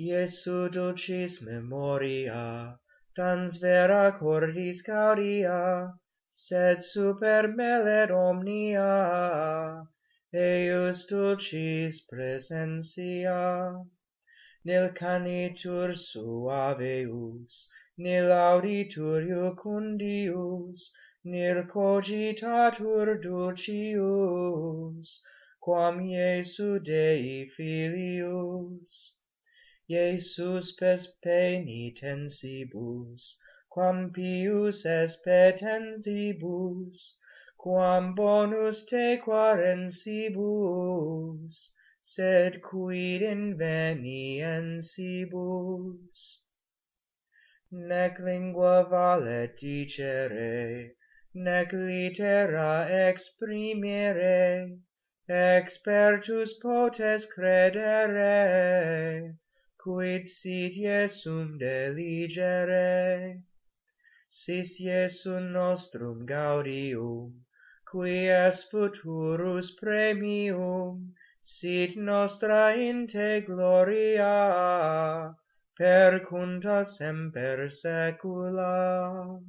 Iesu dulcis memoria, trans vera cordis gaudia, sed super melet omnia, eius dulcis presencia. Nil canitur suaveus, nil auditur iucundius, nil cogitatur dulcius, quam Iesu Dei Filius. Iesus pes penitensibus, quam pius es petensibus, quam bonus te quarensibus, sed quid inveniensibus. Nec lingua valet dicere, nec litera exprimere, expertus potes credere, quid sit Iesum deligere, sis Iesum nostrum gaudium, qui est futurus premium, sit nostra in te gloria, percunta semper secula.